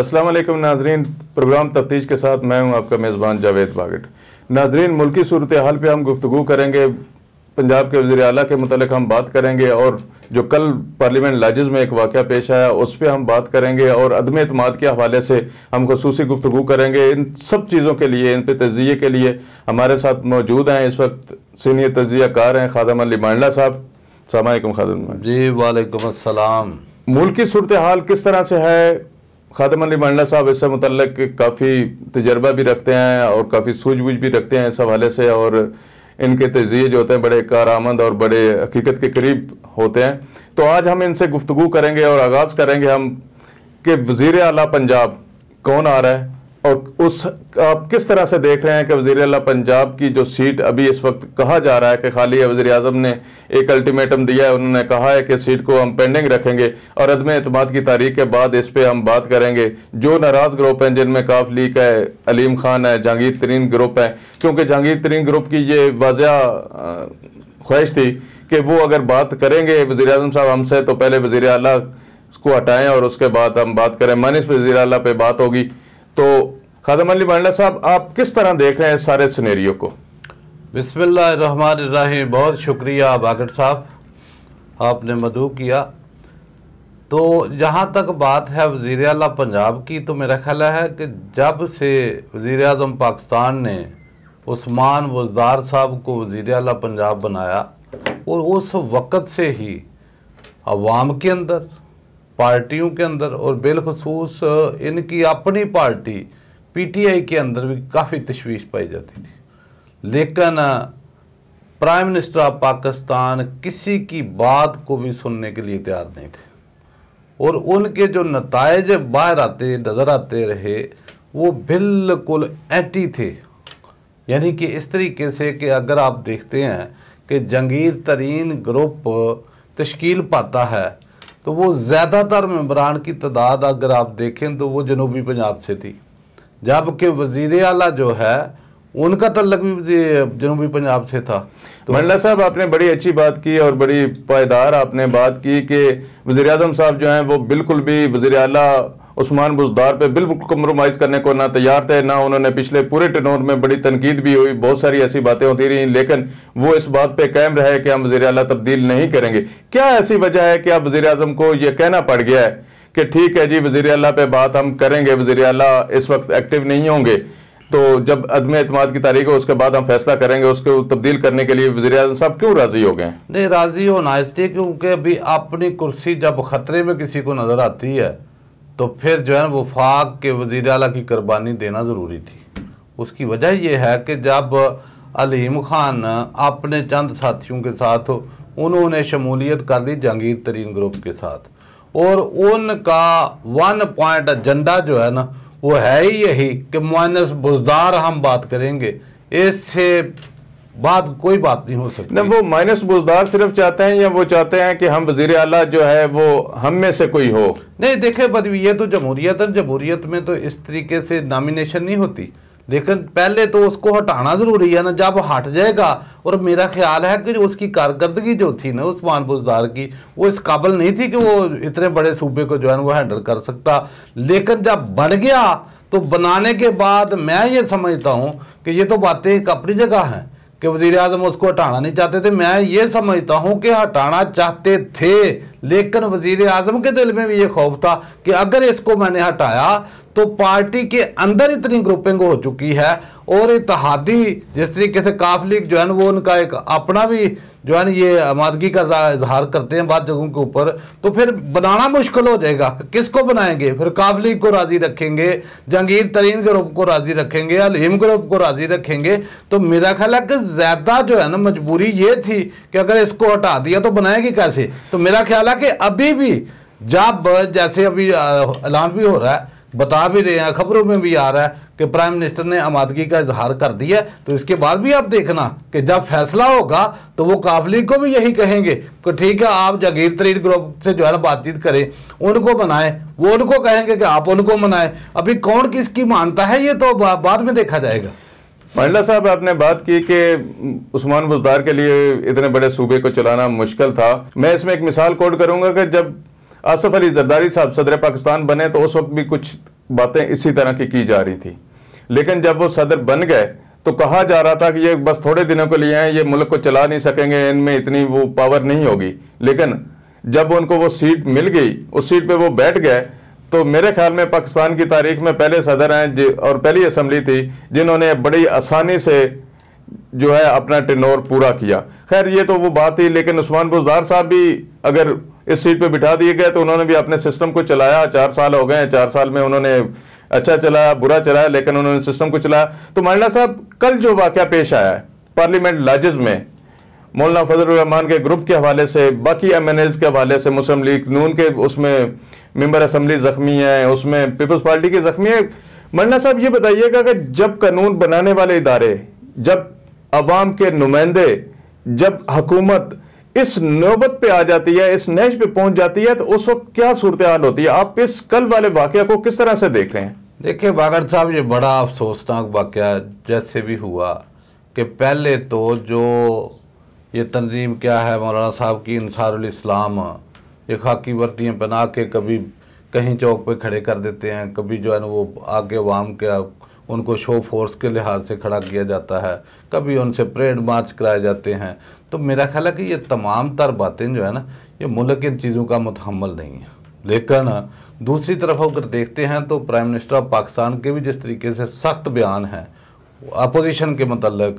अस्सलाम वालेकुम नाजरीन प्रोग्राम तफ्तीश के साथ मैं हूं आपका मेज़बान जावेद बागट नाजरीन मुल्की सूरत हाल पर हम गुफ्तु करेंगे पंजाब के वजी अला के मतलब हम बात करेंगे और जो कल पार्लियामेंट लाजिज़ में एक वाक़ पेश आया उस पर हम बात करेंगे और अदम अतमाद के हवाले से हम खसूसी गुफ्तु करेंगे इन सब चीज़ों के लिए इन पर तजिए के लिए हमारे साथ मौजूद हैं इस वक्त सीनियर तजिया कार हैं खादम अली मांडला साहब सामकम खादम जी वालेकुम मुल्क की सूरत हाल किस तरह से है खादम मंडला साहब इससे मुतल काफ़ी तजर्बा भी रखते हैं और काफ़ी सूझबूझ भी रखते हैं इस हवाले से और इनके तजिए जो होते हैं बड़े कारामद और बड़े हकीकत के करीब होते हैं तो आज हम इनसे गुफ्तु करेंगे और आगाज़ करेंगे हम कि वज़ी अला पंजाब कौन आ रहा है और उस आप किस तरह से देख रहे हैं कि वजी अल पंजाब की जो सीट अभी इस वक्त कहा जा रहा है कि खाली वजी अजम ने एक अल्टीमेटम दिया है उन्होंने कहा है कि सीट को हम पेंडिंग रखेंगे और अदम अतम की तारीख के बाद इस पर हम बात करेंगे जो नाराज़ ग्रुप हैं जिनमें काफ लीग है अलीम खान है जहांगीर तरीन ग्रुप है क्योंकि जहांगीर तरीन ग्रुप की ये वाजह ख्वाहिश थी कि वो अगर बात करेंगे वजी अजम साहब हमसे तो पहले वजी अल को हटाएँ और उसके बाद हम बात करें मनीष वजी अल पे बात होगी तो खादम अली मंडला साहब आप किस तरह देख रहे हैं सारे सुनेरियो को बिस्मिल्लाहमान बहुत शुक्रिया बागट साहब आपने मधु किया तो जहाँ तक बात है वज़ी अला पंजाब की तो मेरा ख्याल है कि जब से वज़ी अजम पाकिस्तान ने उस्मान वजदार साहब को वज़ी अला पंजाब बनाया और उस वक़्त से ही अवाम के अंदर पार्टियों के अंदर और बिलखसूस इनकी अपनी पार्टी पीटीआई के अंदर भी काफ़ी तशवीश पाई जाती थी लेकिन प्राइम मिनिस्टर ऑफ पाकिस्तान किसी की बात को भी सुनने के लिए तैयार नहीं थे और उनके जो नतज बाहर आते नज़र आते रहे वो बिल्कुल एंटी थे यानी कि इस तरीके से कि अगर आप देखते हैं कि जंगीर तरीन ग्रुप तश्कील पाता है तो वो ज़्यादातर मम्बरान की तादाद अगर आप देखें तो वो जनूबी पंजाब से थी जबकि वज़ी अला जो है उनका तल्लक भी जनूबी पंजाब से था तो मंडला साहब आपने बड़ी अच्छी बात की और बड़ी पायदार आपने बात की कि वज़ी अजम साहब जो हैं वो बिल्कुल भी वज़ी अला उस्मान बुजदार पे बिल्कुल कम्प्रोमाइज़ करने को ना तैयार थे ना उन्होंने पिछले पूरे टनोर में बड़ी तनकीद भी हुई बहुत सारी ऐसी बातें होती रही लेकिन वो इस बात पर कायम रहे कि हम वजी अला तब्दील नहीं करेंगे क्या ऐसी वजह है कि अब वजी अजम को यह कहना पड़ गया है कि ठीक है जी वजी अला पे बात हम करेंगे वजी अला इस वक्त एक्टिव नहीं होंगे तो जब अदम अतमाद की तारीख है उसके बाद हम फैसला करेंगे उसको तब्दील करने के लिए वजी अजम साहब क्यों राजी हो गए नहीं राजी होना इसलिए क्योंकि अभी अपनी कुर्सी जब खतरे में किसी को नजर आती है तो फिर जो है वफाक के वजीर अला की कुर्बानी देना ज़रूरी थी उसकी वजह यह है कि जब अलीम खान अपने चंद साथियों के साथ उन्होंने शमूलियत कर ली जहांगीर तरीन ग्रुप के साथ और उनका वन पॉइंट एजेंडा जो है ना वो है ही यही कि माइनस बुजदार हम बात करेंगे इससे बात कोई बात नहीं हो सकती ना वो माइनस बुजदार सिर्फ चाहते हैं या वो चाहते हैं कि हम वजीर अला जो है वो हम में से कोई हो नहीं देखे बदवी ये तो जमहूरियत है जमहूरियत में तो इस तरीके से नामिनेशन नहीं होती लेकिन पहले तो उसको हटाना ज़रूरी है ना जब हट जाएगा और मेरा ख्याल है कि उसकी कारकर्दगी जो थी ना उस्मान बुजदार की वो इस काबल नहीं थी कि वो इतने बड़े सूबे को जो है वो हैंडल कर सकता लेकिन जब बढ़ गया तो बनाने के बाद मैं ये समझता हूँ कि ये तो बातें एक अपनी जगह हैं कि वजीर अजम उसको हटाना नहीं चाहते थे मैं ये समझता हूँ कि हटाना चाहते थे लेकिन वजीर अजम के दिल में भी ये खौफ था कि अगर इसको मैंने हटाया तो पार्टी के अंदर इतनी ग्रुपिंग हो चुकी है और इतिहादी जिस तरीके से काफ लीग जो है ना वो उनका एक अपना भी जो है ना ये आमादगी का इजहार करते हैं बाद जगहों के ऊपर तो फिर बनाना मुश्किल हो जाएगा किसको बनाएंगे फिर काफ लीग को राज़ी रखेंगे जंगीर तरीन ग्रुप को राज़ी रखेंगे अलीम ग्रुप को राज़ी रखेंगे तो मेरा ख्याल है कि ज़्यादा जो है ना मजबूरी ये थी कि अगर इसको हटा दिया तो बनाएगी कैसे तो मेरा ख्याल है हालांकि अभी भी जब जैसे अभी ऐलान भी हो रहा है बता भी रहे हैं खबरों में भी आ रहा है कि प्राइम मिनिस्टर ने आमादगी का इजहार कर दिया तो इसके बाद भी आप देखना कि जब फैसला होगा तो वो काफली को भी यही कहेंगे कि ठीक है आप जागीर तरीन ग्रुप से जो है ना बातचीत करें उनको बनाएं वो उनको कहेंगे कि आप उनको मनाएं अभी कौन किसकी मानता है ये तो बाद में देखा जाएगा मंडला साहब आपने बात की कि उस्मान बुजदार के लिए इतने बड़े सूबे को चलाना मुश्किल था मैं इसमें एक मिसाल कोट करूंगा कि जब आसफ अली जरदारी साहब सदर पाकिस्तान बने तो उस वक्त भी कुछ बातें इसी तरह की की जा रही थी लेकिन जब वो सदर बन गए तो कहा जा रहा था कि ये बस थोड़े दिनों के लिए हैं ये मुल्क को चला नहीं सकेंगे इनमें इतनी वो पावर नहीं होगी लेकिन जब उनको वो सीट मिल गई उस सीट पर वो बैठ गए तो मेरे ख्याल में पाकिस्तान की तारीख में पहले सदर हैं और पहली असम्बली थी जिन्होंने बड़ी आसानी से जो है अपना टेनोर पूरा किया खैर ये तो वो बात ही लेकिन उस्मान बुजदार साहब भी अगर इस सीट पे बिठा दिए गए तो उन्होंने भी अपने सिस्टम को चलाया चार साल हो गए चार साल में उन्होंने अच्छा चलाया बुरा चलाया लेकिन उन्होंने सिस्टम को चलाया तो मांडला साहब कल जो वाक्य पेश आया है पार्लियामेंट लाजिज में मौलाना रहमान के ग्रुप के हवाले से बाकी एम एन एज के हवाले से मुस्लिम लीग नून के उसमें मेम्बर असम्बली ज़ख्मी हैं उसमें पीपल्स पार्टी के ज़ख्मी हैं मरना साहब ये बताइएगा कि जब कानून बनाने वाले इदारे जब अवाम के नुमाइंदे जब हकूमत इस नौबत पे आ जाती है इस नहज पे पहुंच जाती है तो उस वक्त क्या सूरत हाल होती है आप इस कल वाले वाक्य को किस तरह से देख रहे हैं देखिए बागर साहब ये बड़ा अफसोसनाक वाक्य जैसे भी हुआ कि पहले तो जो ये तंजीम क्या है मौलाना साहब की इस्लाम ये खाकी वर्तियाँ बना के कभी कहीं चौक पे खड़े कर देते हैं कभी जो है ना वो आगे वाम के उनको शो फोर्स के लिहाज से खड़ा किया जाता है कभी उनसे परेड मार्च कराए जाते हैं तो मेरा ख्याल है कि ये तमाम तर बातें जो है ना ये मुल्क इन चीज़ों का मतहमल नहीं है लेकिन दूसरी तरफ अगर देखते हैं तो प्राइम मिनिस्टर ऑफ पाकिस्तान के भी जिस तरीके से सख्त बयान हैं अपोजिशन के मतलब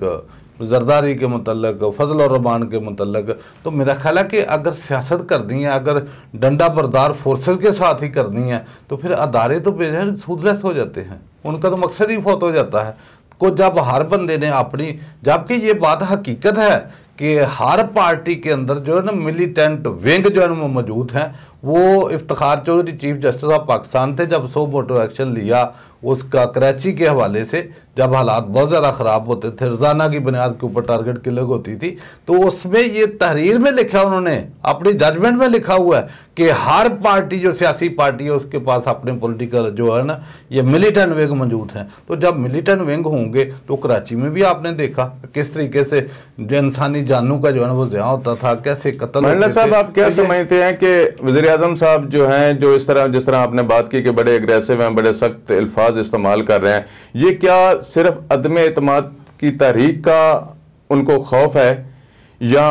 जरदारी के मतलब फजल और रबान के मतलब तो मेरा ख्याल है कि अगर सियासत करनी है अगर डंडा बरदार फोर्सेस के साथ ही करनी है तो फिर अदारे तो बेहद सूदलेस हो जाते हैं उनका तो मकसद ही फौत हो जाता है को जब हर बंदे ने अपनी जबकि ये बात हकीकत है कि हर पार्टी के अंदर जो है ना मिलीटेंट विंग जो है ना मौजूद हैं वो Iftikhar Chaudhry chief justice of Pakistan थे जब सो मोटो एक्शन लिया उसका कराची के हवाले से जब हालात बहुत ज़्यादा ख़राब होते थे रोज़ाना की बुनियाद के ऊपर टारगेट किलिंग होती थी तो उसमें ये तहरीर में लिखा उन्होंने अपनी जजमेंट में लिखा हुआ है कि हर पार्टी जो सियासी पार्टी है उसके पास अपने पॉलिटिकल जो है ना ये मिलिटेंट विंग मौजूद हैं तो जब मिलिटेंट विंग होंगे तो कराची में भी आपने देखा किस तरीके से जो इंसानी जानू का जो है ना वो ज्या होता था कैसे कतल साहब आप क्या तो समझते हैं कि वजी अजम साहब जो हैं जो इस तरह जिस तरह आपने बात की कि बड़े एग्रेसिव हैं बड़े सख्त अल्फाज इस्तेमाल कर रहे हैं ये क्या सिर्फ अदम अतमाद की तारीख का उनको खौफ है या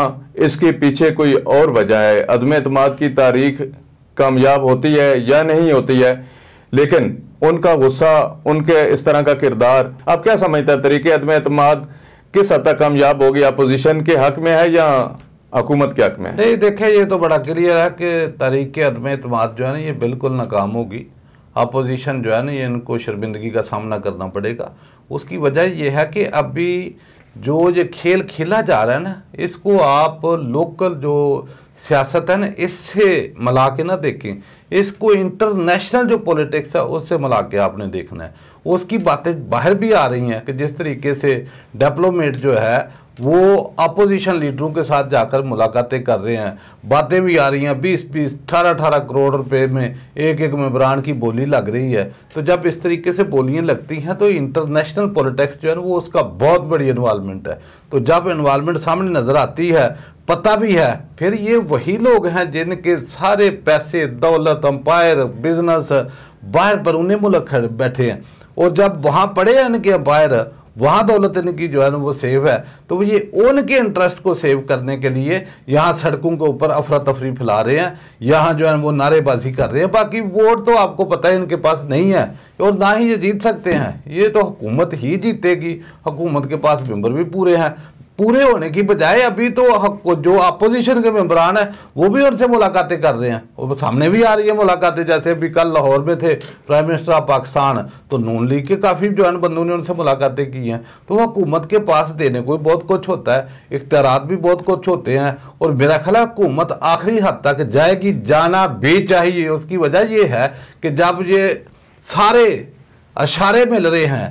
इसके पीछे कोई और वजह है अदम अतम की तारीख कामयाब होती है या नहीं होती है लेकिन उनका गुस्सा उनके इस तरह का किरदार आप क्या समझते हैं तरीके अदम अतम किस हद तक कामयाब होगी अपोजिशन के हक में है या हुकूमत के हक में है नहीं देखे ये तो बड़ा क्लियर है कि तरीके अदम अतम जो है ना ये बिल्कुल नाकाम होगी अपोजिशन जो है ना ये इनको शर्मिंदगी का सामना करना पड़ेगा उसकी वजह यह है कि अभी जो ये खेल खेला जा रहा है ना इसको आप लोकल जो सियासत है ना इससे मिला के ना देखें इसको इंटरनेशनल जो पॉलिटिक्स है उससे मिला के आपने देखना है उसकी बातें बाहर भी आ रही हैं कि जिस तरीके से डेवलपमेंट जो है वो अपोजिशन लीडरों के साथ जाकर मुलाकातें कर रहे हैं बातें भी आ रही हैं बीस बीस अठारह अठारह करोड़ रुपए में एक एक मेबरान की बोली लग रही है तो जब इस तरीके से बोलियाँ लगती हैं तो इंटरनेशनल पॉलिटिक्स जो है वो उसका बहुत बड़ी इन्वालमेंट है तो जब इन्वालमेंट सामने नज़र आती है पता भी है फिर ये वही लोग हैं जिनके सारे पैसे दौलत अम्पायर बिजनेस बाहर पर उन्हें मुल्क बैठे हैं और जब वहाँ पड़े हैं इनके अंपायर वहाँ दौलत इनकी जो है ना वो सेव है तो ये उनके इंटरेस्ट को सेव करने के लिए यहाँ सड़कों के ऊपर अफरा तफरी फैला रहे हैं यहाँ जो है वो नारेबाजी कर रहे हैं बाकी वोट तो आपको पता है इनके पास नहीं है और ना ही ये जीत सकते हैं ये तो हुकूमत ही जीतेगी हुकूमत के पास मेम्बर भी पूरे हैं पूरे होने की बजाय अभी तो जो अपोजिशन के मेम्बरान है वो भी उनसे मुलाकातें कर रहे हैं और सामने भी आ रही है मुलाकातें जैसे अभी कल लाहौर में थे प्राइम मिनिस्टर ऑफ पाकिस्तान तो नून लीग के काफ़ी जो है बंदों ने उनसे मुलाकातें की हैं तो हुकूमत के पास देने को बहुत कुछ होता है इख्तियार भी बहुत कुछ होते हैं और मेरा ख्याल हुकूमत आखिरी हद तक जाएगी जाना भी चाहिए उसकी वजह यह है कि जब ये सारे अशारे मिल रहे हैं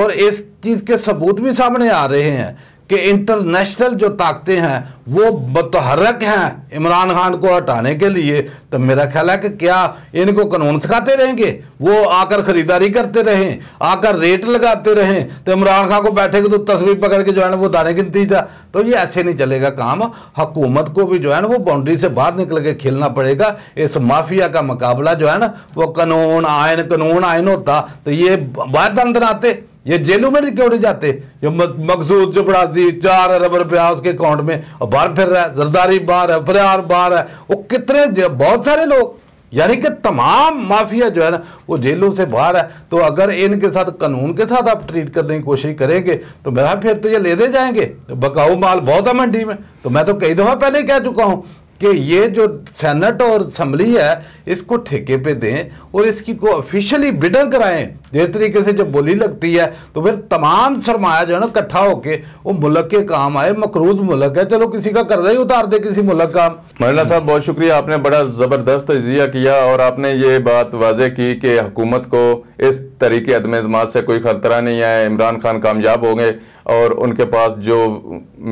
और इस चीज़ के सबूत भी सामने आ रहे हैं कि इंटरनेशनल जो ताकतें हैं वो मतहरक हैं इमरान खान को हटाने के लिए तो मेरा ख्याल है कि क्या इनको कानून सिखाते रहेंगे वो आकर ख़रीदारी करते रहें आकर रेट लगाते रहें तो इमरान खान को बैठे तो तस्वीर पकड़ के जो है ना वो दाने की नतीजा तो ये ऐसे नहीं चलेगा काम हकूमत को भी जो है ना वो बाउंड्री से बाहर निकल के खेलना पड़ेगा इस माफिया का मुकाबला जो है ना वो कानून आयन कानून आयन होता तो ये बाहर अंदर आते ये जेलों में क्यों नहीं जाते जो मकसूद बड़ाजी चार अरब रुपया उसके अकाउंट में और बाहर फिर रहा है जरदारी बाहर है फरार बाहर है वो कितने बहुत सारे लोग यानी कि तमाम माफिया जो है ना वो जेलों से बाहर है तो अगर इनके साथ कानून के साथ आप ट्रीट करने की कोशिश करेंगे तो मेरा फिर तो ये ले दे जाएंगे तो बकाऊ माल बहुत है मंडी में तो मैं तो कई दफ़ा पहले ही कह चुका हूँ कि ये जो सेनेट और असम्बली है इसको ठेके पे दें और इसकी को ऑफिशियली बिडर कराएं जिस तरीके से जब बोली लगती है तो फिर तमाम सरमाया जो है ना इकट्ठा होके वो मुल्क के काम आए मकरूज मुल्क है चलो किसी का कर्जा ही उतार दे किसी मुल्क का महिला साहब बहुत शुक्रिया आपने बड़ा ज़बरदस्त तजिया किया और आपने ये बात वाजे की कि हुकूमत को इस तरीके अदम अतमाद से कोई ख़तरा नहीं है इमरान खान कामयाब होंगे और उनके पास जो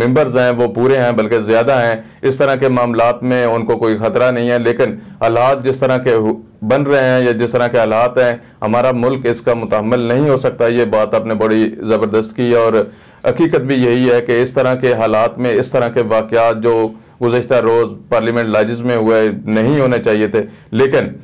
मेंबर्स हैं वो पूरे हैं बल्कि ज़्यादा हैं इस तरह के मामला में उनको कोई ख़तरा नहीं है लेकिन हालात जिस तरह के बन रहे हैं या जिस तरह के हालात हैं हमारा मुल्क इसका मुतहमल नहीं हो सकता ये बात आपने बड़ी ज़बरदस्त की और हकीकत भी यही है कि इस तरह के हालात में इस तरह के वाक़ जो गुजशत रोज़ पार्लियामेंट लाजिज़ में हुए नहीं होने चाहिए थे लेकिन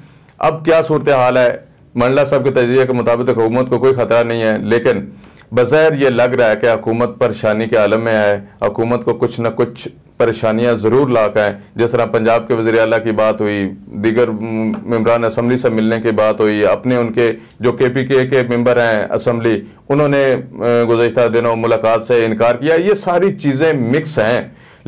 अब क्या सूरत हाल है मंडला साहब के तजिए के मुताबिक तो हुकूमत को कोई ख़तरा नहीं है लेकिन बज़ैर ये लग रहा है कि हकूमत परेशानी के आलम में आए हकूमत को कुछ ना कुछ परेशानियाँ ज़रूर ला कर जिस तरह पंजाब के वजी अला की बात हुई दीगर मम्बरान असम्बली से मिलने की बात हुई अपने उनके जो के पी के के मेम्बर हैं असम्बली उन्होंने गुजशत दिनों मुलाकात से इनकार किया ये सारी चीज़ें मिक्स हैं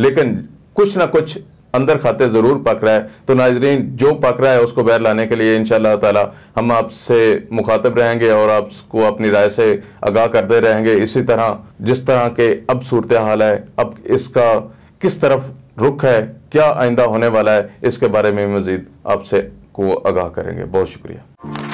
लेकिन कुछ ना कुछ अंदर खाते ज़रूर पक रहा है तो नाजरीन जो पक रहा है उसको बैर लाने के लिए इन ताला हम आपसे मुखातब रहेंगे और आपको अपनी राय से आगाह करते रहेंगे इसी तरह जिस तरह के अब सूरत हाल है अब इसका किस तरफ रुख है क्या आइंदा होने वाला है इसके बारे में मज़ीद आपसे को आगाह करेंगे बहुत शुक्रिया